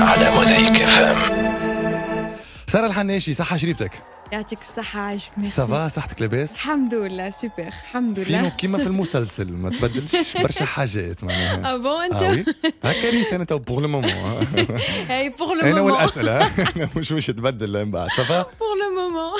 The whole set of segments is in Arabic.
على مزيك ساره الحناشي صحه شريفتك يعطيك الصحة عايشك ميرسي سافا صحتك لاباس؟ الحمد لله سوبر الحمد لله فينو كيما في المسلسل ما تبدلش برشا حاجات معناها اه بون ah انت ah هكا ريت انا تو بور لو مومون اي بور لو مومون انا والاسئلة مش مش تبدل من بعد سافا بور لو مومون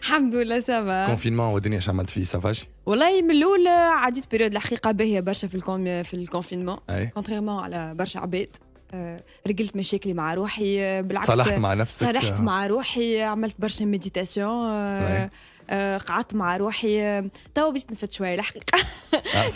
الحمد لله سافا كونفينمون والدنيا اش عملت فيه سافاش؟ والله من الاول عديت بيريود الحقيقة باهية برشا في في الكونفينمون كونتريرمون على برشا عباد آه، رجلت مشاكلي مع روحي آه، بالعكس صلحت مع نفسك صلحت آه. مع روحي عملت برشا مديتاسيون قعدت مع روحي تو بديت نفت شويه الحقيقه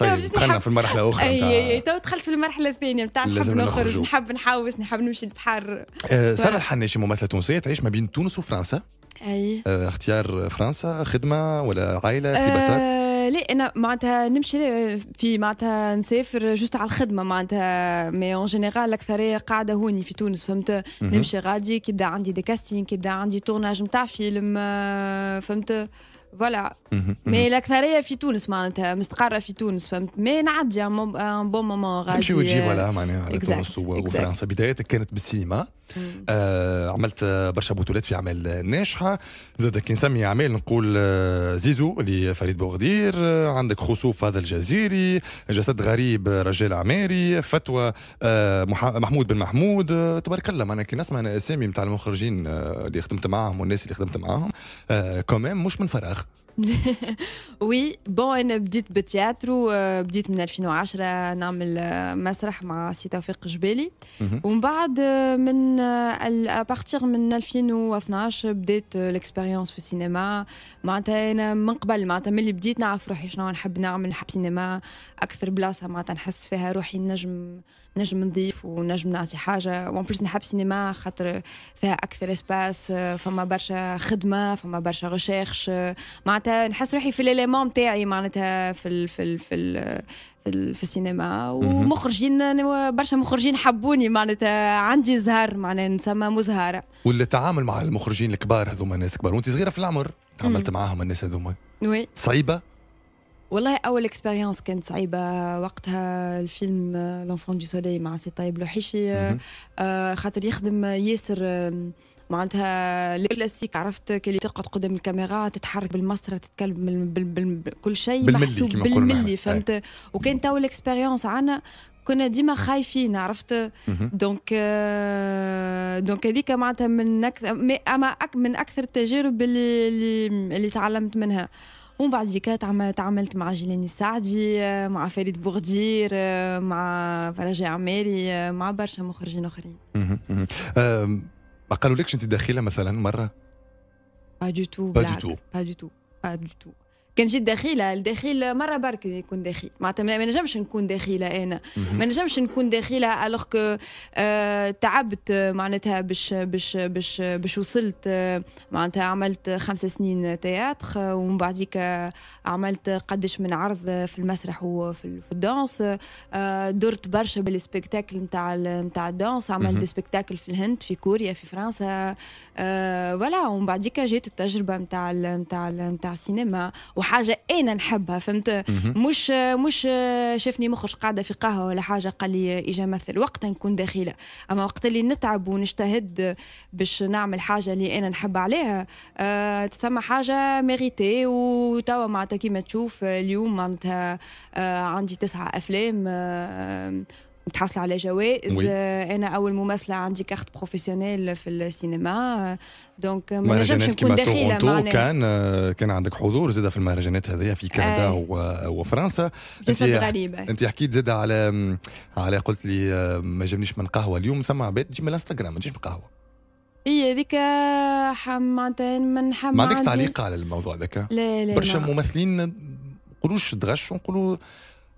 دخلنا في المرحله الاخرى اي اي تو دخلت في المرحله الثانيه نتاع نحب نخرج نحب نحوس نحب نمشي للبحر ساره الحناشي ممثله تونسيه تعيش ما بين تونس وفرنسا اي اختيار فرنسا خدمه ولا عائله ارتباطات لا انا معناتها نمشي في معناتها نسافر جوست على الخدمه معناتها مي اون جينيرال الاكثريه قاعده هوني في تونس فهمت نمشي غادي كيبدا عندي دي كاستين كيبدا عندي تورناج نتاع فيلم فهمت فوالا مي الاكثريه في تونس معناتها مستقره في تونس فهمت مي نعدي ان بون مومون غادي تمشي وتجي فوالا معناها على تونس وفرنسا بدايتك كانت بالسينما آه عملت برشا بطولات في اعمال ناجحه زاد كي نسمي اعمال نقول زيزو لفريد بوغدير عندك خسوف هذا الجزيري جسد غريب رجال عماري فتوى آه محمود بن محمود تبارك الله معناها كي نسمع اسامي نتاع المخرجين اللي خدمت معاهم والناس اللي خدمت معاهم آه كومام مش من فراغ وي بون انا بديت بالتياترو آه، بديت من 2010 نعمل آه، مسرح مع سي توفيق جبالي ومن بعد آه، من ابارتيغ من 2012 بديت الاكسبيريونس في السينما معناتها انا من قبل معناتها ملي بديت نعرف روحي شنو نحب نعمل نحب سينما اكثر بلاصه معناتها نحس فيها روحي نجم نجم نضيف ونجم نعطي حاجه وان بليس نحب سينما خاطر فيها اكثر اسباس فما برشا خدمه فما برشا ريشيرش معناتها معناتها نحس روحي في الاليمون تاعي معناتها في الـ في الـ في الـ في, الـ في السينما ومخرجين برشا مخرجين حبوني معناتها عندي زهر معناتها نسمى مزهره والتعامل مع المخرجين الكبار هذوما الناس الكبار وانت صغيره في العمر تعاملت معاهم الناس هذوما وي صعيبه والله اول اكسبيريونس كانت صعيبه وقتها الفيلم لونفون دي سولي مع سي طيب لوحيشي آه، خاطر يخدم ياسر معناتها الكلاسيك عرفت كي تقعد قدام الكاميرا تتحرك بالمسرة تتكلم بكل شيء محسوب بالملي فهمت وكان تو الاكسبيريونس عنا كنا ديما أه. خايفين عرفت دونك آه دونك هذيك معناتها من اكثر اما أك من اكثر التجارب اللي اللي, اللي تعلمت منها ومن بعد ديكا تعاملت مع جيلاني السعدي آه، مع فريد بوغدير آه، مع فرج عماري مع برشا مخرجين اخرين ما قالوا لكش انت داخله مثلا مره با دو تو با دو تو با دو تو تو كان جيت دخيله الدخيل مره برك يكون دخيل معناتها ما نجمش نكون دخيله انا ما نجمش نكون دخيله الوغ كو تعبت معناتها باش باش باش باش وصلت آه، معناتها عملت خمس سنين تياتر ومن بعديك عملت قدش من عرض في المسرح وفي الدانس آه، درت برشا بالسبكتاكل نتاع نتاع الدانس عملت سبكتاكل في الهند في كوريا في فرنسا فوالا آه، ومن بعديك جات التجربه نتاع نتاع نتاع السينما حاجه انا نحبها فهمت مش مش شافني مخرج قاعده في قهوه ولا حاجه قال لي اجا مثل وقتها نكون داخله اما وقت اللي نتعب ونجتهد باش نعمل حاجه اللي انا نحب عليها أه تسمى حاجه ميريتي وتوا معناتها كيما تشوف اليوم معناتها أه عندي تسعة افلام أه تحصل على جوائز آه، انا اول ممثله عندي كارت بروفيسيونيل في السينما دونك آه، ما نجمش نكون داخله معناها كان آه، كان عندك حضور زاده في المهرجانات هذه في كندا آه. وفرنسا انت غريبه انت حكيت زاده على على قلت لي ما جابنيش من قهوه اليوم ثم عباد تجي من الانستغرام ما تجيش من قهوه اي هذيك معناتها من حم ما عندكش تعليق على الموضوع هذاك لا لا برشا ممثلين نقولوش تغشوا نقولوا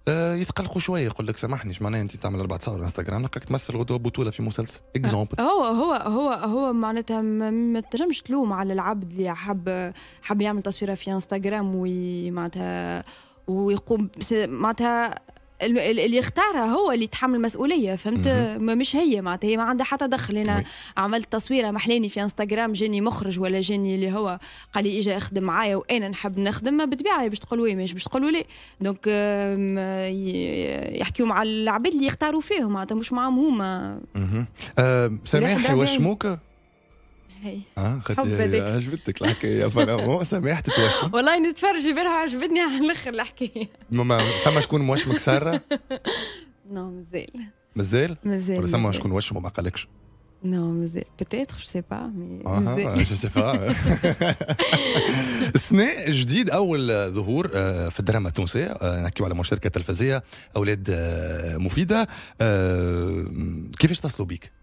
آه، يتقلقوا شويه يقول لك سامحنيش معناها انت تعمل اربع تصاور انستغرام لقاك تمثل غدوه بطوله في مسلسل اكزومبل آه، هو هو هو هو معناتها ما تنجمش تلوم على العبد اللي حب حب يعمل تصويره في انستغرام ومعناتها ويقوم معناتها اللي يختارها هو اللي يتحمل المسؤوليه فهمت مش هي معناتها هي ما عندها حتى دخل انا طيب. عملت تصويره محليني في انستغرام جاني مخرج ولا جاني اللي هو قال لي اجا اخدم معايا وانا نحب نخدم بالطبيعه باش تقول وي مش باش تقول لي دونك يحكيوا مع العباد اللي يختاروا فيهم معناتها مش معاهم هما سامح واش موكا هي اه خد عجبتك الحكايه فانا مو سماح تتوشم والله نتفرجي بها عجبتني على الاخر الحكايه ما فما شكون موشمك ساره؟ نو مازال مازال؟ مازال ولا فما شكون وشم ما قالكش؟ نو مازال بتيتر جو سي با مي جو آه, با آه، sais سناء جديد اول ظهور آه، في الدراما التونسيه آه، نحكيو على مشاركه تلفزيه اولاد مفيده كيفاش اتصلوا بيك؟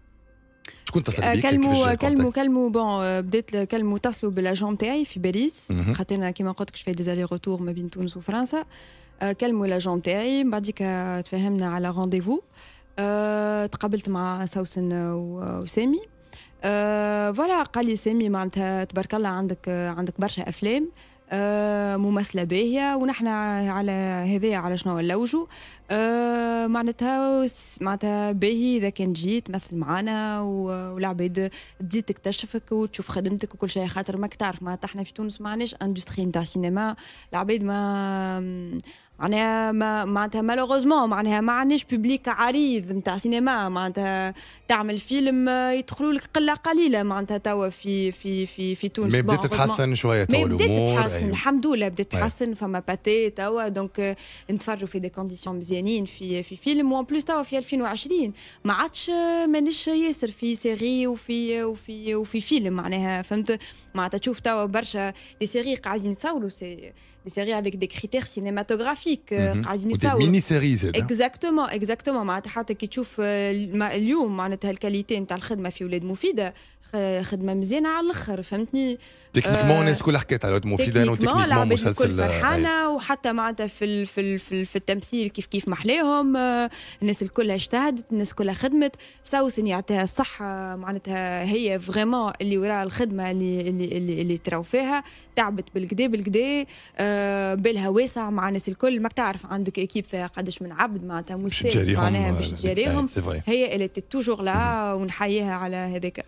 شكون اتصل آه، بك كلموا كلموا آه، كلموا بون بديت كلموا اتصلوا بالاجون تاعي في باريس خاطر كيما قلت لك فاي ديزالي روتور ما بين تونس وفرنسا آه، كلموا الاجون تاعي من بعديك تفاهمنا على رونديفو تقابلت مع سوسن وسامي فوالا قال لي سامي معناتها تبارك الله عندك عندك برشا افلام آه، ممثله باهيه ونحن على هذايا على شنو نلوجوا آه، معناتها معناتها باهي اذا كان جيت تمثل معانا والعباد تزيد تكتشفك وتشوف خدمتك وكل شيء خاطر ماك تعرف معناتها احنا في تونس ما عندناش اندستري نتاع سينما العباد ما معناها ما معناتها مالوغوزمون معناها ما عندناش بوبليك عريض نتاع سينما معناتها تعمل فيلم يدخلوا لك قله قليله معناتها توا في في في في تونس مي بدات تتحسن شويه توا الامور بدات أيوه. تتحسن الحمد لله بدات تتحسن أيوه. فما باتي توا دونك آه، نتفرجوا في دي كونديسيون مزيانين في في فيلم وان بلوس توا في 2020 ما عادش آه، مانيش ياسر في سيري وفي وفي وفي فيلم معناها فهمت معناتها تشوف توا برشا دي سيري قاعدين يتصوروا سي des avec des critères cinématographiques euh, mhm. mini-séries exactement exactement خدمه مزيانه على الاخر فهمتني تكنيكمون آه، الناس كلها حكيت على مفيده وتكنيكمون مسلسل آه، فرحانه وحتى معناتها في الـ في الـ في, الـ في التمثيل كيف كيف محليهم آه، الناس الكلها اجتهدت الناس كلها خدمت ساوسن يعطيها الصحه معناتها هي فريمون اللي وراء الخدمه اللي اللي اللي, اللي تراو فيها تعبت بالكدا بالكدا بالها واسع مع الناس الكل ماك تعرف عندك اكيب فيها قداش من عبد معناتها مسير معناها باش تجاريهم هي اللي توجور لا ونحييها على هذاك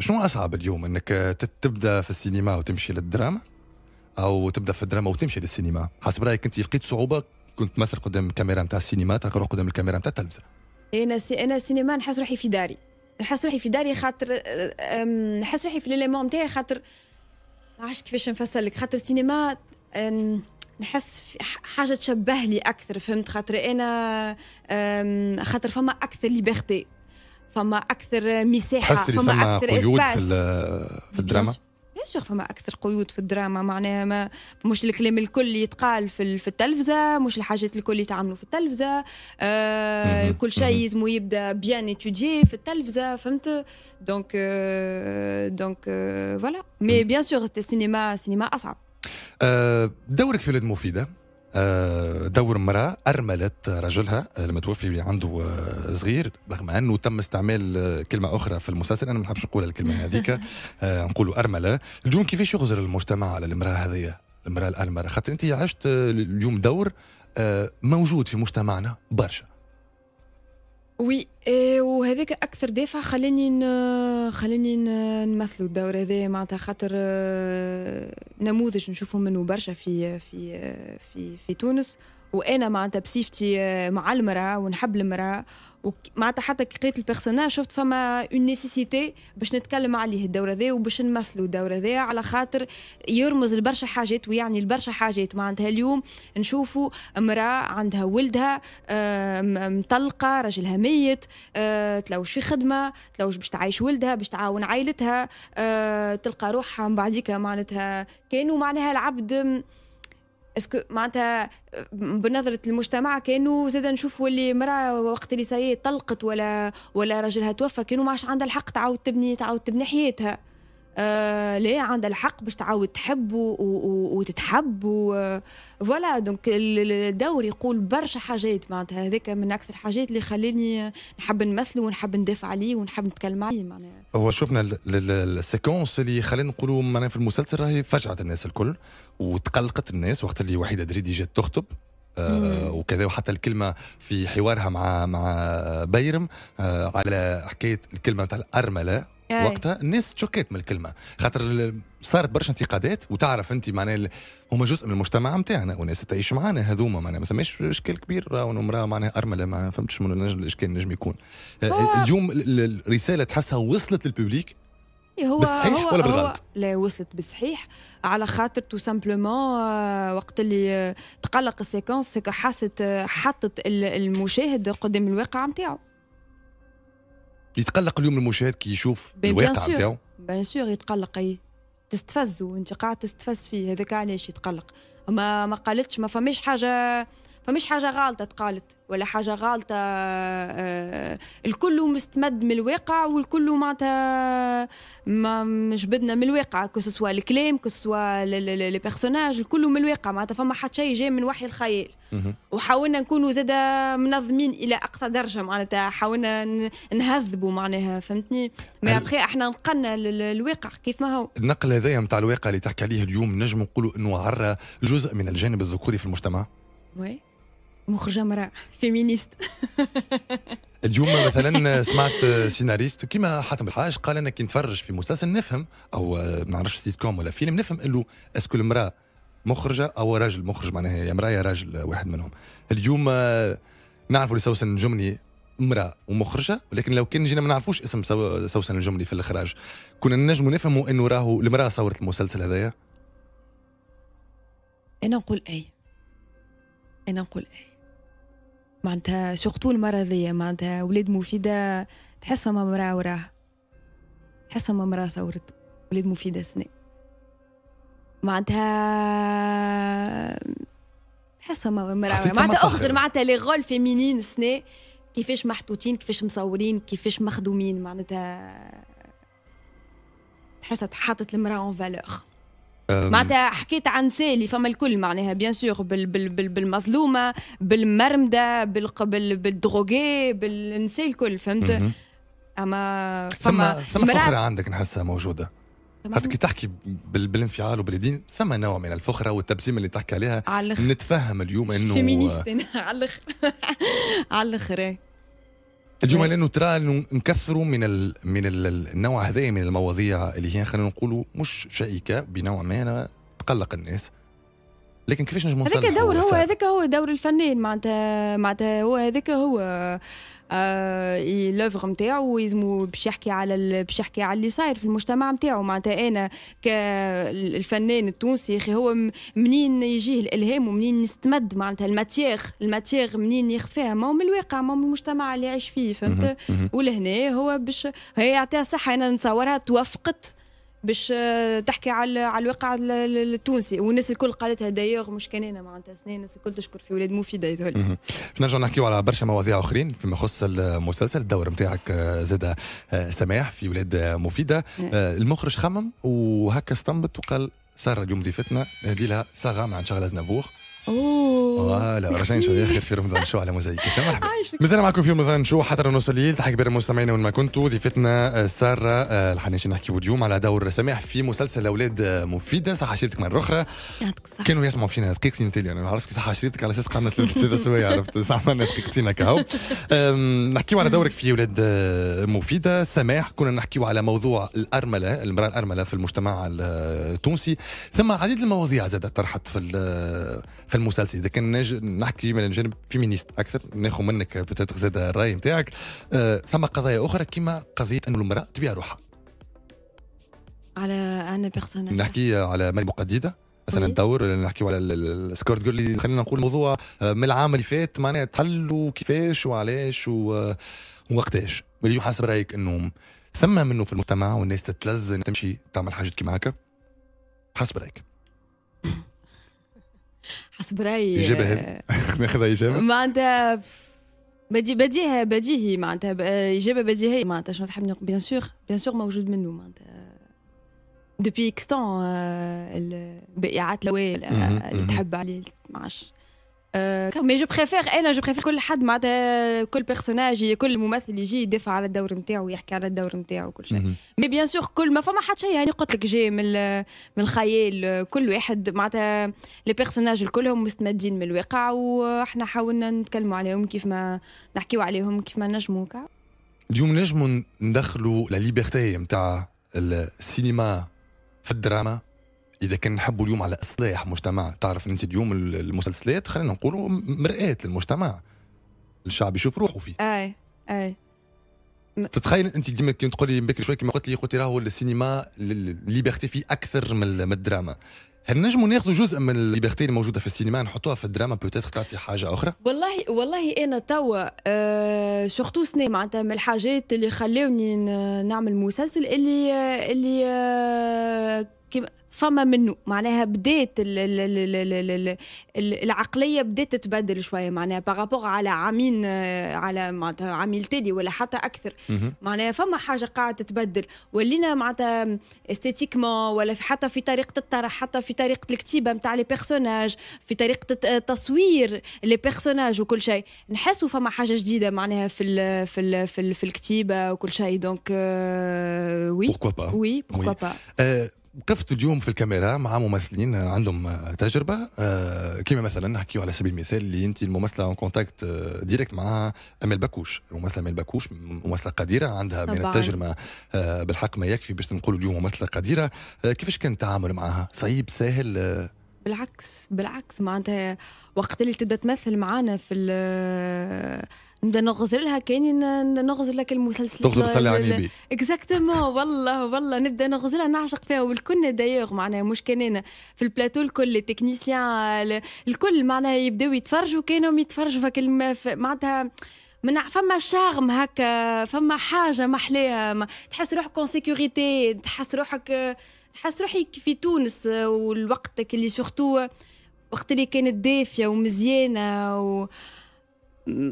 شنو اصعب اليوم انك تبدا في السينما وتمشي للدراما او تبدا في الدراما وتمشي للسينما حسب رايك انت لقيت صعوبه كنت مثل قدام الكاميرا نتاع السينما تقرا قدام الكاميرا نتاع التلفزه انا سي... انا السينما نحس روحي في داري نحس روحي في داري خاطر نحس روحي في ليليمون نتاعي خاطر ما عرفتش كيفاش نفسر لك خاطر السينما نحس حاجه تشبه لي اكثر فهمت خاطر انا خاطر فما اكثر ليبرتي فما اكثر مساحه فما, فما اكثر قيود في, في الدراما بيان فما اكثر قيود في الدراما معناها ما مش الكلام الكل يتقال في في التلفزه مش الحاجات الكل يتعاملوا في التلفزه آه كل شيء لازم يبدا بيان اتيدي في التلفزه فهمت دونك آه دونك آه فوالا مي بيان سور السينما سينما اصعب آه، دورك في المفيده آه، دور امراه ارملت رجلها المتوفي آه، اللي عنده آه، صغير رغم انه تم استعمال كلمه اخرى في المسلسل انا ما نحبش نقول الكلمه هذيك نقولوا ارمله اليوم كيفاش يغزر المجتمع على المراه هذيا المراه الارمله خاطر انت عشت اليوم دور موجود في مجتمعنا برشا وي إيه، وهذاك اكثر دافع خلاني خلاني نمثل الدور هذا معناتها خاطر آه، نموذج نشوفه منه برشا في في آه، في في تونس وانا معناتها بصفتي آه، مع المراه ونحب المراه ومعناتها حتى كي قريت البيرسوناج شفت فما اون نيسيسيتي باش نتكلم عليه الدور هذا وباش نمثلوا الدور هذا على خاطر يرمز لبرشا حاجات ويعني لبرشا حاجات معناتها اليوم نشوفوا امراه عندها ولدها مطلقه راجلها ميت أه تلوش في خدمه تلوش باش تعيش ولدها باش تعاون عائلتها أه تلقى روحها من بعديك معناتها كانوا معناها العبد اسكو معناتها بنظرة المجتمع كانوا زاد نشوفوا اللي مرأة وقت اللي سي طلقت ولا ولا راجلها توفى كانوا ماش عندها الحق تعاود تبني تعاود تبني حياتها آه لا عندها الحق باش تعاود تحب وتتحب و فوالا دونك الدور يقول برشا حاجات معناتها هذاك من اكثر الحاجات اللي خلاني نحب نمثله ونحب ندافع عليه ونحب نتكلم عليه معناها هو شفنا السيكونس اللي خلينا نقولوا معناها في المسلسل راهي فجعت الناس الكل وتقلقت الناس وقت اللي وحيده دريدي جات تخطب آه وكذا وحتى الكلمه في حوارها مع مع بيرم آه على حكايه الكلمه نتاع الارمله وقتها الناس تشوكيت من الكلمه خاطر صارت برشا انتقادات وتعرف انت معناها هما جزء من المجتمع نتاعنا وناس تعيش معنا هذوما معناها ما ثماش اشكال كبير راهو امراه معناها ارمله ما فهمتش من النجم الاشكال نجم يكون آه، اليوم الرساله تحسها وصلت للببليك إيه، هو بالصحيح هو ولا بالغلط؟ لا وصلت بالصحيح على خاطر تو سامبلومون آه، وقت اللي آه، تقلق السيكونس حاست حطت المشاهد قدام الواقع نتاعو يتقلق اليوم المشاهد كي يشوف الواقع نتاعو بيان سور يتقلق اي تستفز وانت قاعد تستفز فيه هذاك علاش يتقلق ما ما قالتش ما فماش حاجه فمش حاجه غالطه تقالت ولا حاجه غالطه آه، الكل مستمد من الواقع والكل معناتها ما جبدنا من الواقع كسوا الكلام كسوا لي بيرسوناج الكل من الواقع معناتها فما حتى شيء جاي من وحي الخيال وحاولنا نكونوا زادة منظمين الى اقصى درجه معناتها حاولنا نهذبوا معناها فهمتني ما ابخي احنا نقلنا الواقع كيف ما هو النقل هذايا نتاع الواقع اللي تحكي عليه اليوم نجم نقولوا انه عرى جزء من الجانب الذكوري في المجتمع وي مخرجه مراه فيمينيست اليوم مثلا سمعت سيناريست كيما حاتم الحاج قال انا كي نتفرج في مسلسل نفهم او ما نعرفش سيت كوم ولا فيلم نفهم انه اسكو المراه مخرجه او راجل مخرج معناها يا مراه يا راجل واحد منهم اليوم نعرفوا لسوسن الجملي امراه ومخرجه ولكن لو كان جينا ما نعرفوش اسم سوسن الجملي في الاخراج كنا نجموا نفهموا انه راهو المراه صورت المسلسل هذايا انا نقول اي انا نقول اي معناتها سورتو المرضيه معناتها ولاد مفيده تحسهم امراه وراه تحسهم امراه صورت ولاد مفيده سنة معناتها تحسهم امراه معناتها اخزر معناتها لي غول فيمينين سنة كيفاش محطوطين كيفاش مصورين كيفاش مخدومين معناتها تحسها حاطت المراه اون فالور معناتها حكيت عن سالي فما الكل معناها بيان سور بال بال بال بالمظلومه بالمرمده بالقبل بالدروغي بالنساء الكل فهمت اما فما ثم فخره عندك نحسها موجوده حتى كي تحكي بالانفعال وبالدين ثم نوع من الفخره والتبسيم اللي تحكي عليها على نتفهم اليوم انه فيمينيست على الاخر على الاخر الجمل انه ترى انه نكثروا من ال من ال النوع هذا من المواضيع اللي هي خلينا نقولوا مش شائكه بنوع ما أنا تقلق الناس لكن كيفاش نجم هذاك دور هو هذاك هو دور الفنان معناتها معناتها هو هذاك هو لوفغ آه، نتاعو يلزمو باش يحكي على باش يحكي على اللي صاير في المجتمع نتاعو معناتها انا كالفنان التونسي اخي هو منين يجيه الالهام ومنين نستمد معناتها الماتيغ الماتيغ منين ياخذ فيها ما هو من الواقع ما هو من المجتمع اللي يعيش فيه فهمت ولهنا هو باش هي يعطيها صحه انا نتصورها توافقت باش آه، تحكي على على الواقع التونسي والناس الكل قالتها دايوغ مش كان انا معناتها سنين الناس الكل تشكر في ولاد مفيده يذهل نرجع نحكيو على برشا مواضيع اخرين فيما يخص المسلسل الدور نتاعك آه، زاد آه، سماح في ولاد مفيده نعم. المخرج خمم وهكا استنبط وقال ساره اليوم ضيفتنا نهدي لها ساغا مع شغله زنافور اوه رجعنا نشوف يا في رمضان شو على موزايك مرحبا مازال معكم في رمضان شو حتى نوصل الليل تحية كبيرة مستمعينا وين ما كنتوا ضيفتنا آه، سارة آه، الحناشي نحكيو اليوم على دور سماح في مسلسل اولاد آه، مفيدة صح عشيرتك مرة أخرى كانوا يسمعوا فينا دقيقتين تالي أنا عرفت صح عشيرتك على أساس قعدنا ثلاثة سوايع عرفت صح عملنا دقيقتين هكا نحكيو على دورك في اولاد مفيدة سماح كنا نحكيو على موضوع الأرملة المرأة الأرملة في المجتمع التونسي ثم عديد المواضيع زادت طرحت في في المسلسل اذا كان نحكي من الجانب فيمينيست اكثر ناخذ منك بتاتر زاد الراي نتاعك آه ثم قضايا اخرى كما قضيه انه المراه تبيع روحها على انا بيرسونال نحكي على مريم مقديده مثلا ندور نحكي على السكورت جول اللي خلينا نقول موضوع آه، من العام اللي فات معناها تحل وكيفاش وعلاش ووقتاش آه، واليوم حسب رايك انه ثم منه في المجتمع والناس تتلزم تمشي تعمل حاجات كيما هكا حسب رايك اصبري اجابه هذه ناخذها اجابه معناتها بدي بديهي بديهي معناتها اجابه بديهيه معناتها شنو تحب نقول بيان سور بيان سور موجود منه معناتها دوبي اكستون البائعات الهواء اللي تحب عليه معاش مي جو بريفير انا جو بريفير كل حد معناتها كل بيرسوناج كل ممثل يجي يدافع على الدور نتاعو ويحكي على الدور نتاعو وكل شيء مي بيان سور كل ما فما حد شيء يعني قلت لك جاي من من الخيال كل واحد معناتها لي بيرسوناج كلهم مستمدين من الواقع واحنا حاولنا نتكلموا عليهم كيف ما نحكيو عليهم كيف ما نجموا اليوم نجموا ندخلوا لا ليبرتي نتاع السينما في الدراما اذا كان نحبوا اليوم على اصلاح مجتمع تعرف انت اليوم المسلسلات خلينا نقولوا مرآة للمجتمع الشعب يشوف روحه فيه اي اي م... تتخيل انت ديما كي تقول لي بكري شوي كما قلت لي قلت راهو السينما الليبرتي فيه اكثر من الدراما هل نجموا ناخذوا جزء من الليبرتي الموجوده في السينما نحطوها في الدراما بوتيتر تعطي حاجه اخرى والله والله انا توا أه سورتو سني معناتها من الحاجات اللي خلاوني نعمل مسلسل اللي اللي أه كيما فما منه معناها بدات العقليه بدات تتبدل شويه معناها باغابوغ على عامين آه، على معناتها عامل تالي ولا حتى اكثر معناها فما حاجه قاعده تتبدل ولينا معناتها استيتيكمون ولا حتى في طريقه الطرح حتى في طريقه الكتيبه نتاع لي بيرسوناج في طريقه آه، تصوير لي بيرسوناج وكل شيء نحسوا فما حاجه جديده معناها في الـ في الـ في, الـ في الكتيبه وكل شيء دونك وي وي بوركوا با وقفت اليوم في الكاميرا مع ممثلين عندهم تجربه آه، كما مثلا نحكيو على سبيل المثال اللي انت الممثله اون كونتاكت ديريكت مع امال بكوش الممثله امال بكوش ممثله قديره عندها من التجربه آه، بالحق ما يكفي باش نقولوا اليوم ممثله قديره آه، كيفاش كان التعامل معها صعيب ساهل بالعكس بالعكس معناتها وقت اللي تبدا تمثل معانا في نبدا نغزر لها كاين نغزر لك المسلسل تغزر صلي على النبي اكزاكتومون والله والله نبدا نغزرها نعشق فيها والكل دايوغ معناها مش كان انا في البلاتو الكل التكنيسيان الكل معناها يبداو يتفرجوا كانهم يتفرجوا في معناتها من فما شارم هكا فما حاجه ما تحس روحك اون سيكوريتي تحس روحك تحس روحك في تونس والوقت اللي سورتو وقت اللي كانت دافيه ومزيانه و...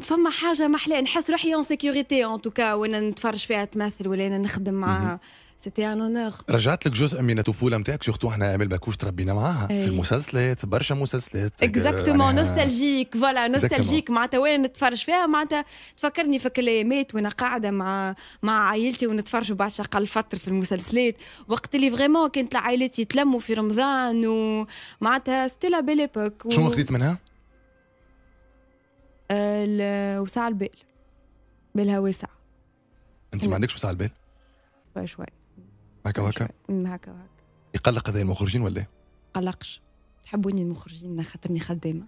فما حاجه محلى نحس روحي اون سيكيوريتي اون توكا وانا نتفرج فيها تمثل ولا انا نخدم معاها سيتي ان اونور رجعت لك جزء من الطفوله نتاعك سيرتو احنا امل باكوش تربينا معاها أي. في إيه. المسلسلات برشا مسلسلات اكزاكتومون نوستالجيك فوالا نوستالجيك معناتها وين نتفرج فيها معناتها تفكرني في الايامات وانا قاعده مع مع عائلتي ونتفرجوا بعد شقل فتره في المسلسلات وقت اللي فريمون كانت العائلات يتلموا في رمضان ومعناتها لا بيل ايبوك و... شنو خديت منها؟ آه، وسع البال بالها واسع انت ما عندكش وسع البال؟ شوي شوي هكا وهكا؟ هكا وهكا يقلق هذا المخرجين ولا؟ إيه؟ قلقش تحبوني المخرجين خاطرني خدامة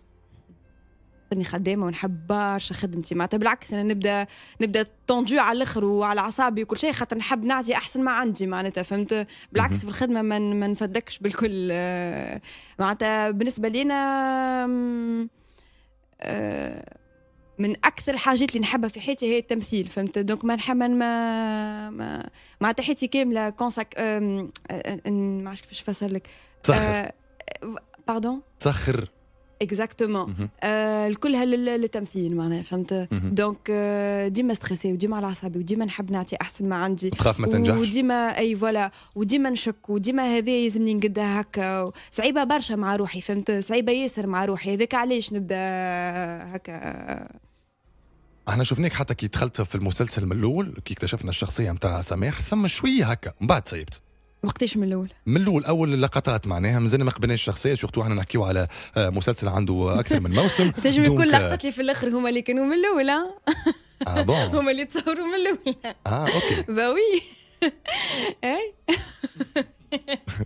خاطرني خدامة ونحب برشا خدمتي معناتها بالعكس أنا نبدا نبدا طوندو على الآخر وعلى أعصابي وكل شيء خاطر نحب نعطي أحسن ما عندي معناتها فهمت بالعكس في الخدمة ما ما نفدكش بالكل معناتها بالنسبة لينا أه من اكثر الحاجات اللي نحبها في حياتي هي التمثيل فهمت دونك ما نحب ما ما مع حياتي كامله كونساك euh, euh, euh, ما عرفتش كيفاش نفسر لك تسخر باردون تسخر اكزاكتومون الكل للتمثيل معناها فهمت دونك ديما ستريسي وديما على اعصابي وديما نحب نعطي احسن ما عندي تخاف ما تنجحش وديما اي فوالا وديما نشك وديما هذا يلزمني نقدها هكا صعيبه برشا مع روحي فهمت صعيبه ياسر مع روحي هذاك علاش نبدا هكا احنا شفناك حتى كي دخلت في المسلسل من الاول كي اكتشفنا الشخصيه نتاع سماح ثم شويه هكا من بعد سيبت وقتاش من الاول؟ من الاول اول لقطات معناها مازال ما قبلناش الشخصيه سورتو احنا نحكيو على آه، مسلسل عنده اكثر من موسم تنجم يكون آه، لقطات اللي في الاخر هما اللي كانوا من الاول اه بون آه، هما اللي تصوروا من الاول اه اوكي باوي اي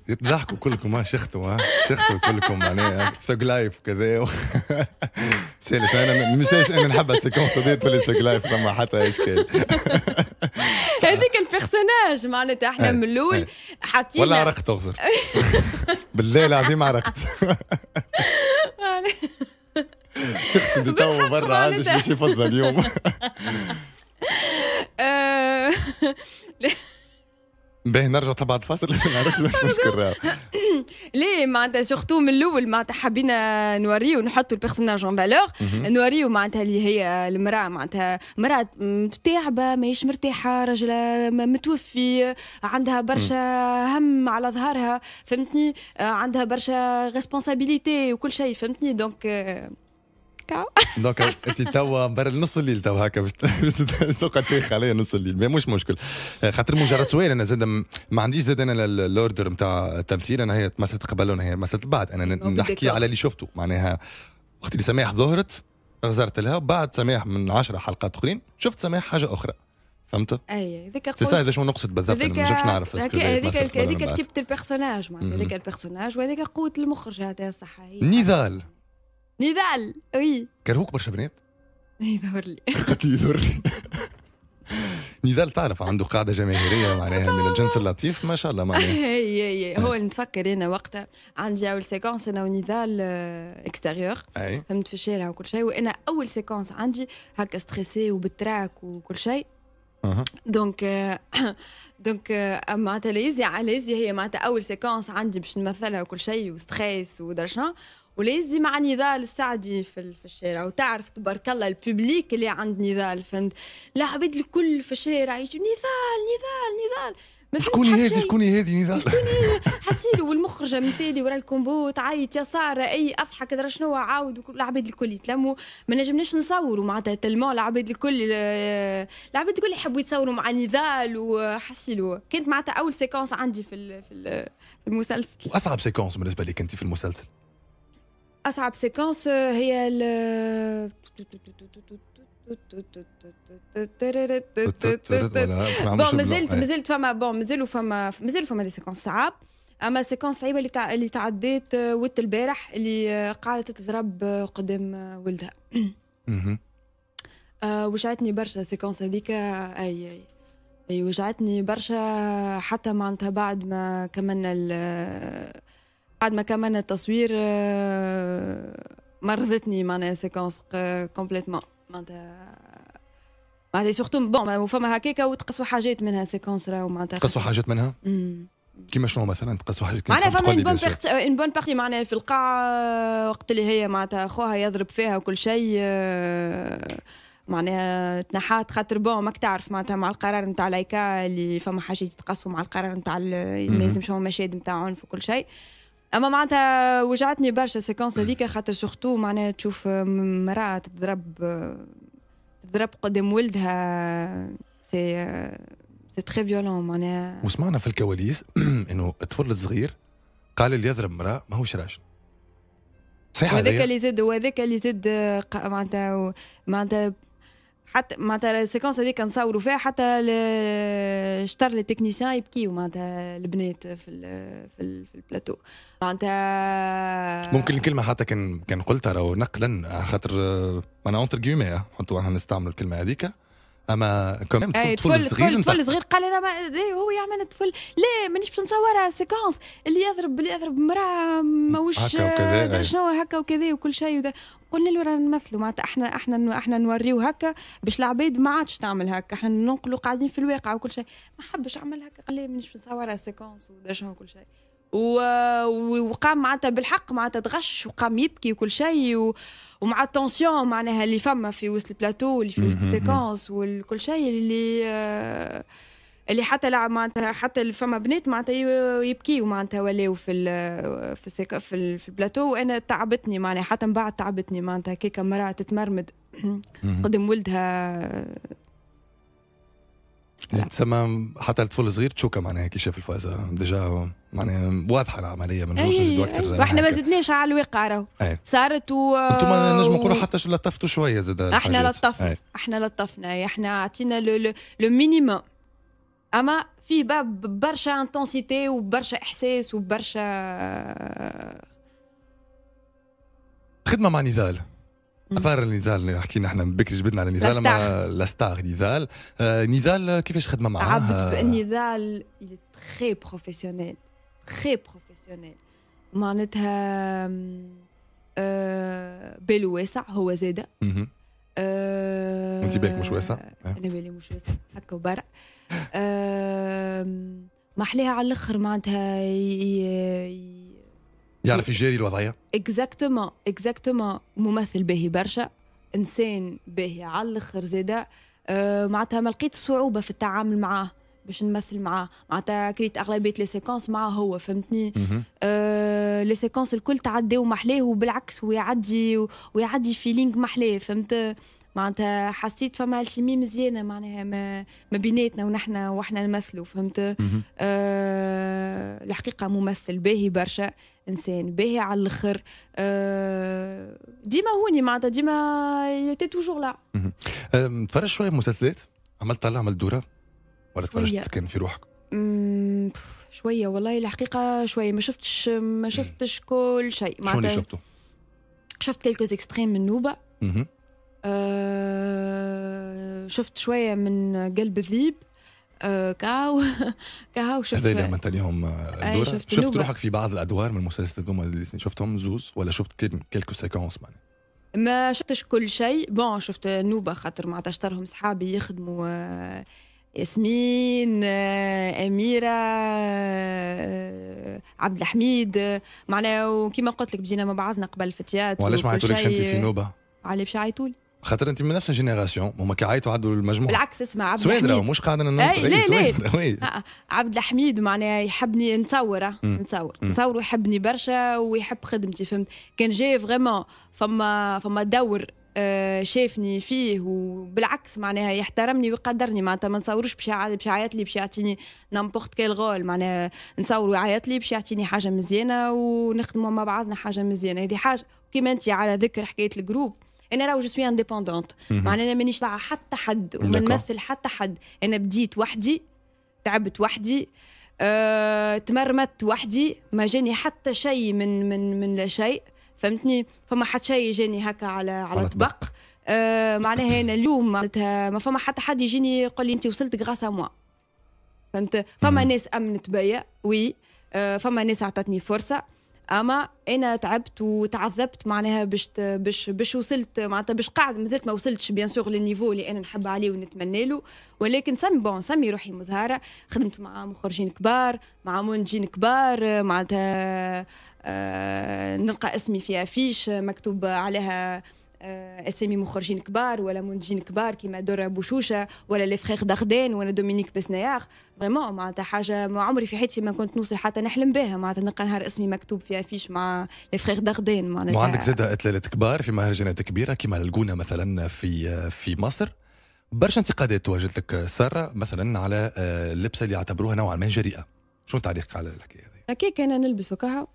تضحكوا كلكم ها آه، شختوا ها آه، شختوا كلكم معناها ثق لايف كذا مسالش انا مسالش انا نحب السيكونس هذه تولي ثق لايف فما حتى اشكال هذيك البيرسوناج معناتها احنا إيه، من الاول إيه. حاطين ولا عرقت اغزر بالله العظيم عرقت شخت اللي تو برا عادي باش يفضل اليوم آه، باهي نرجعوا تبع الفاصل ما نعرفش واش مشكل ليه معناتها سورتو من الاول معناتها حبينا نوريو نحطوا البيرسوناج اون فالور نوريو معناتها اللي هي المراه معناتها مراه تعبه ماهيش مرتاحه راجلة متوفي عندها برشا هم على ظهرها فهمتني عندها برشا ريسبونسابيلتي وكل شيء فهمتني دونك هكا دونك انت توا برا نص الليل توا هكا باش تشيخ عليا نص الليل مش مشكل آه، خاطر مجرد سؤال انا زاد ما عنديش زاد انا الاوردر نتاع التمثيل انا هي تمثلت قبل وانا هي تمثلت بعد انا نحكي على اللي شفته معناها وقت اللي سماح ظهرت غزرت لها بعد سماح من عشرة حلقات اخرين شفت سماح حاجه اخرى فهمت؟ اي هذاك سي شنو نقصد بالضبط ما نجمش نعرف هذيك هذيك تيب البيرسوناج معناتها هذاك البيرسوناج وهذاك قوه المخرج هذا صح نضال نضال وي كرهوك برشا بنات؟ يظهر إيه، لي يظهر لي نضال تعرف عنده قاعده جماهيريه معناها من الجنس اللطيف ما شاء الله معناها اي اي هو اللي نتفكر انا وقتها عندي اول سيكونس انا ونضال اكستيريور آه، فهمت في الشارع وكل شيء وانا اول سيكونس عندي هكا ستريسي وبتراك وكل شيء دونك دونك معناتها ليزيا على هي معناتها اول سيكونس عندي باش نمثلها وكل شيء وستريس ودرشا وليزي مع نضال السعدي في, الشارع وتعرف تبارك الله الببليك اللي عند نضال فهمت العباد الكل في الشارع يجوا نضال نضال نضال شكون هذه شكون هذه نضال حسيلو والمخرجه مثالي ورا الكومبو تعيط يا ساره اي اضحك درا شنو عاود العباد الكل يتلموا ما نجمناش نصوروا معناتها تلمو العباد الكل العباد الكل يحبوا يتصوروا مع نضال وحسيلو كانت معناتها اول سيكونس عندي في في المسلسل واصعب سيكونس بالنسبه لك انت في المسلسل اصعب سيكونس هي بون مازلت مازلت فما بون فما فما دي سيكونس صعاب اما سيكونس صعيبه اللي تع... اللي تعديت ولد البارح اللي قعدت تضرب قدام ولدها وجعتني برشا سيكونس هذيك اي اي اي وجعتني برشا حتى معناتها بعد ما كملنا بعد ما كملنا التصوير مرضتني معناها سيكونس كومبليتمون معناتها معناتها سورتو بون فما هكاكا وتقصوا حاجات منها سيكونس راهو معناتها تقصوا حاجات منها؟ امم كيما شنو مثلا تقصوا حاجات معناها فما اون بون بارت بون بارتي معناها في القاعه وقت اللي هي معناتها خوها يضرب فيها وكل شيء آه، معناها تنحات خاطر بون ماك تعرف معناتها مع القرار نتاع لايكا اللي فما حاجات يتقصوا مع القرار نتاع ما يلزمش هما مشاهد نتاع عنف وكل شيء اما معناتها وجعتني برشا السيكونس هذيك خاطر سورتو معناها تشوف آه، مراه تضرب آه، تضرب قدام ولدها سي سي تري فيولون معناها وسمعنا في الكواليس انه الطفل الصغير قال اللي يضرب مراه ماهوش راجل صحيح هذاك اللي زاد وهذاك اللي زاد آه، معناتها معناتها حتى معناتها السيكونس هذيك نصوروا فيها حتى شطر لي تكنيسيان يبكيو معناتها البنات في الـ في, الـ في البلاتو معناتها ممكن الكلمه حتى كان كان قلتها لو نقلا خاطر آه، انا اونتر كيومي نحطوا احنا الكلمه هذيك اما كم طفل صغير طفل صغير قال انا ما إيه، هو يعمل الطفل لا مانيش باش نصورها سيكونس اللي يضرب اللي يضرب مراه ماهوش شنو هكا وكذا وكل شيء قلنا له رانا نمثلوا معناتها احنا احنا احنا نوريو هكا باش العباد ما عادش تعمل هكا احنا ننقلوا قاعدين في الواقع وكل شيء ما حبش عمل هكا قال لي مانيش باش نصورها سيكونس وكل شنو كل شيء وقام معناتها بالحق معناتها تغش وقام يبكي وكل شيء و... ومع التونسيون معناها اللي فما في وسط البلاتو اللي في وسط السيكونس وكل شيء اللي اللي حتى لا معناتها حتى فما بنات معناتها يبكي معناتها ولاو في ال في السيك في, ال في البلاتو وانا تعبتني معناها حتى من بعد تعبتني معناتها كيكا مرأة تتمرمد قدم ولدها تسمى حتى الطفل الصغير تشوكا معناها كي شاف الفائزة ديجا معناها واضحة العملية إيه، إيه، ما نجموش نزيدوا أكثر احنا ما زدناش على الواقع راهو إيه. صارت و انتم نجم نقولوا حتى شو لطفتوا شوية زاد احنا لطفنا احنا لطفنا احنا عطينا لو مينيموم اما فيه باب برشا انتونسيتي وبرشا احساس وبرشا خدمة مع نزال ابار نيفال اللي حكينا احنا بكري جبدنا على نيفال لا ستار نضال آه، نيفال كيفاش خدمه معاها؟ نيفال تخي بروفيسيونيل تخي بروفيسيونيل معناتها آه، باله واسع هو زاده آه، انت بالك مش واسع؟ انا بالي مش واسع هكا ما احلاها على الاخر معناتها يعرف إيه. يجاري الوضعيه اكزاكتومون اكزاكتومون ممثل باهي برشا انسان باهي على الاخر زاده أه معناتها ما لقيت صعوبه في التعامل معاه باش نمثل معاه معناتها كريت اغلبيه لي سيكونس معاه هو فهمتني آه لي سيكونس الكل تعداو محلاه وبالعكس ويعدي ويعدي فيلينغ محلاه فهمت معناتها حسيت فما الشيمي مزيانه معناها ما, ما بيناتنا ونحن وحنا نمثلوا فهمت آه الحقيقه ممثل باهي برشا انسان باهي على الاخر آه ديما هوني معناتها ديما يتي توجور لا تفرج شويه مسلسلات عملت طلع عملت دوره ولا تفرجت كان في روحك شويه والله الحقيقه شويه ما شفتش ما شفتش كل شيء معناتها شفته؟ شفت كيلكوز اكستريم من نوبه آه، شفت شويه من قلب الذيب آه، كاو كاو شفت هذا عملت اليوم آه، إيه، شفت, شفت روحك في بعض الادوار من مسلسل دوما اللي شفتهم زوز ولا شفت كيلكو سيكونس معناها ما شفتش كل شيء بون شفت نوبه خاطر معناتها تشترهم صحابي يخدموا ياسمين اميره عبد الحميد معناها وكيما قلت لك بدينا مع بعضنا قبل فتيات وعلاش ما عيطولكش انت في نوبه؟ علاش باش عيطولي خاطر انت من نفس الجينيراسيون هما كيعيطوا عيطوا عدوا المجموعه بالعكس اسمع عبد سويدرا مش قاعده ننطق اي لا لا عبد الحميد معناها يحبني نتصور آه، نتصور نتصور ويحبني برشا ويحب خدمتي فهمت كان جاي فريمون فما فما دور آه، شافني فيه وبالعكس معناها يحترمني ويقدرني معناتها ما نصوروش باش باش يعيط لي باش يعطيني نامبورت كيل غول معناها نصور ويعيط لي باش يعطيني حاجه مزيانه ونخدموا مع بعضنا حاجه مزيانه هذه حاجه كيما انت على ذكر حكايه الجروب انا راهو جو سوي انديبوندونت معناها انا مانيش تبع حتى حد وما نمثل حتى حد انا بديت وحدي تعبت وحدي أه، تمرمت وحدي ما جاني حتى شيء من من من لا شيء فهمتني فما حتى شيء جاني هكا على على طبق أه معناها انا اليوم معناتها ما فما حتى حد يجيني يقول لي انت وصلت ا موا فهمت فما ناس امنت بيا وي أه، فما ناس عطتني فرصه اما انا تعبت وتعذبت معناها باش باش باش وصلت معناتها باش قاعد مازلت ما وصلتش بيان سور للنيفو اللي انا نحب عليه ونتمنى له ولكن سمي بون سمي روحي مزهره خدمت مع مخرجين كبار مع منتجين كبار معناتها آه نلقى اسمي في افيش مكتوب عليها آه، اسامي مخرجين كبار ولا منتجين كبار كيما دور بوشوشه ولا لي فخيخ داخدين ولا دومينيك بسنياغ فريمون معناتها حاجه ما عمري في حياتي ما كنت نوصل حتى نحلم بها معناتها نلقى نهار اسمي مكتوب في افيش مع لي فخيخ داخدين معناتها وعندك زاد اتلالات كبار في مهرجانات كبيره كيما الجونه مثلا في في مصر برشا انتقادات تواجهت لك ساره مثلا على اللبسه آه، اللي يعتبروها نوعا ما جريئه شنو تعليقك على الحكايه هذه؟ هكاك انا نلبس وكاها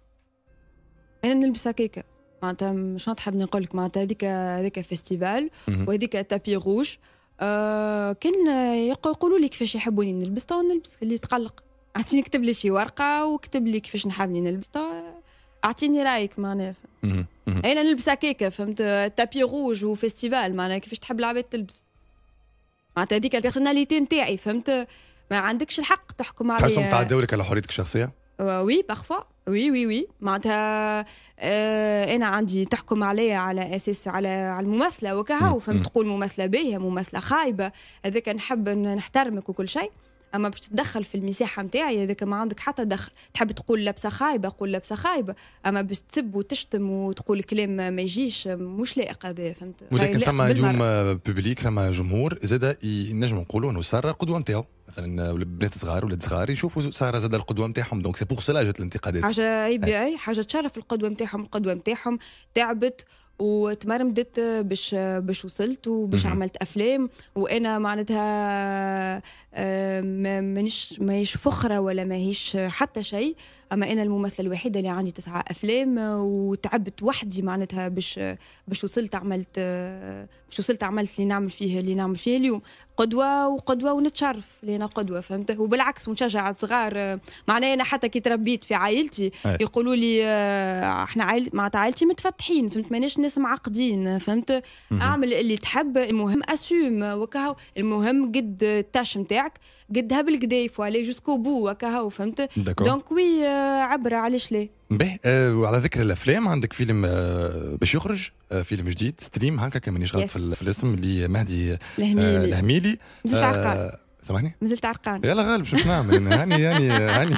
انا نلبس هكاك معناتها شنو تحب نقول لك معناتها هذيك هذاك فيستيفال وهذيك تابي روج آه كان يقولوا لي كيفاش يحبوني نلبس تو نلبس اللي تقلق اعطيني كتب لي في ورقه وكتب لي كيفاش نحبني نلبس تو اعطيني رايك معناها انا نلبس هكاك فهمت تابي روج وفيستيفال معناها كيفاش تحب العباد تلبس معناتها هذيك البيرسوناليتي نتاعي فهمت ما عندكش الحق تحكم عليا تحسهم تعداو لك على حريتك الشخصيه آه، وي بارفوا وي وي وي معناتها آه انا عندي تحكم عليا على اساس على على الممثله وكهو فهمت تقول ممثله باهيه ممثله خايبه هذاك نحب نحترمك وكل شيء اما باش تدخل في المساحه نتاعي هذاك ما عندك حتى دخل تحب تقول لابسه خايبه قول لابسه خايبه اما باش تسب وتشتم وتقول كلام ما يجيش مش لائق هذا فهمت ولكن ثم اليوم بوبليك ثم جمهور زاد ينجم نقولوا انه ساره القدوه نتاعو مثلا بنات صغار ولاد صغار يشوفوا ساره زاد القدوه نتاعهم دونك سي بور سلا جات الانتقادات حاجه عيب اي حاجه تشرف القدوه نتاعهم القدوه نتاعهم تعبت وتمرمدت باش باش وصلت وباش عملت افلام وانا معناتها آه، مانيش ماهيش فخره ولا ماهيش حتى شيء اما انا الممثله الوحيده اللي عندي تسعة افلام وتعبت وحدي معناتها باش باش وصلت عملت باش وصلت عملت اللي نعمل فيه اللي نعمل فيه اليوم قدوه وقدوه ونتشرف اللي انا قدوه فهمت وبالعكس ونشجع الصغار معناها انا حتى كي تربيت في عائلتي يقولوا لي آه، احنا عائل مع عائلتي متفتحين فهمت ماناش ناس معقدين فهمت اعمل اللي تحب المهم اسوم وكهو المهم قد التاش نتاعك قدها بالقدا فوالي جوسكو بو وكهو فهمت دونك وي آه، عبره علاش لا به آه، وعلى ذكر الافلام عندك فيلم آه، باش يخرج فيلم جديد ستريم هكا كمان مانيش غلط في الاسم اللي مهدي الهميلي سامحني مازلت عرقان يلا غالب شو نعمل هاني هاني هاني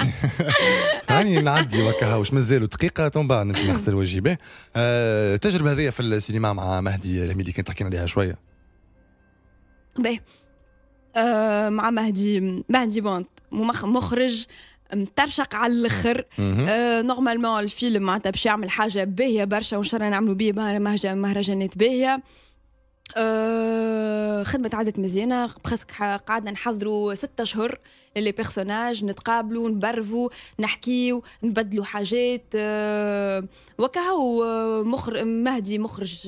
هاني نعدي وكا واش مازالوا دقيقه تون بعد نمشي نغسل وجهي به التجربه هذه في السينما مع مهدي الهميلي كانت تحكينا عليها شويه باهي آه، مع مهدي مهدي بونت مخرج مترشق على الاخر نورمالمون آه، الفيلم معناتها باش يعمل حاجه باهيه برشا وان شاء الله نعملوا به مهرجانات باهيه آه خدمة عادة مزيانة بخسك قعدنا نحضروا ستة شهور لي بيرسوناج نتقابلوا نبرفوا نحكيو نبدلوا حاجات آه وكهو آه، مخرج مهدي مخرج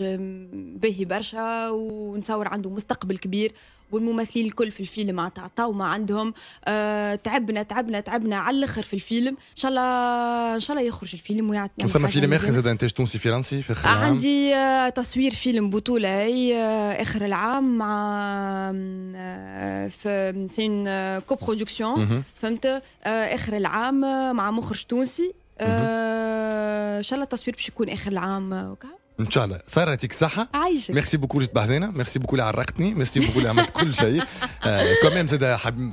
باهي برشا ونصور عنده مستقبل كبير والممثلين الكل في الفيلم عطاو ما عندهم آه تعبنا تعبنا تعبنا على الاخر في الفيلم ان شاء الله ان شاء الله يخرج الفيلم ويعطي وثم فيلم اخر زاد انتاج تونسي فرنسي في اخر العام عندي آه تصوير فيلم بطوله هي آه اخر العام مع آه في سين كو برودكسيون فهمت آه اخر العام مع مخرج تونسي mhm. آه، ان آه شاء الله التصوير باش يكون اخر العام آه، وكذا ان شاء الله ساره يعطيك الصحه عايشك ميرسي بوكو اللي تبهدلنا ميرسي بوكو اللي عرقتني ميرسي بوكو اللي عملت كل شيء كوميم آه، كمان زاد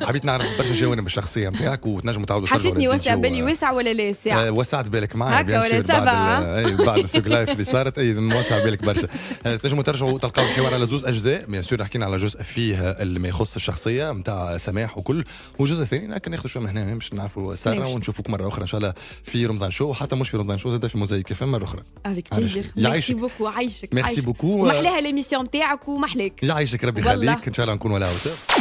حبيت نعرف برشا جوانب الشخصيه نتاعك وتنجموا تعاودوا حسيتني واسع بالي واسع ولا لا آه، ساعه وسعت بالك معايا هكا ولا سافا بعد السوق لايف اللي صارت اي وسع بالك برشا آه، تنجموا ترجعوا تلقاو الحوار على زوز اجزاء بيان سور حكينا على جزء فيه اللي ما يخص الشخصيه نتاع سماح وكل وجزء ثاني لكن ناخذ شويه من هنا باش نعرفوا ساره ونشوفوك مره اخرى ان شاء الله في رمضان شو حتى مش في رمضان شو زاد في موزايك فما مره اخرى يعيشك ميرسي euh, بوكو عايشك ميرسي بوكو ومحلاها ليميسيون نتاعك ومحلاك يعيشك ربي يخليك ان شاء الله نكون ولا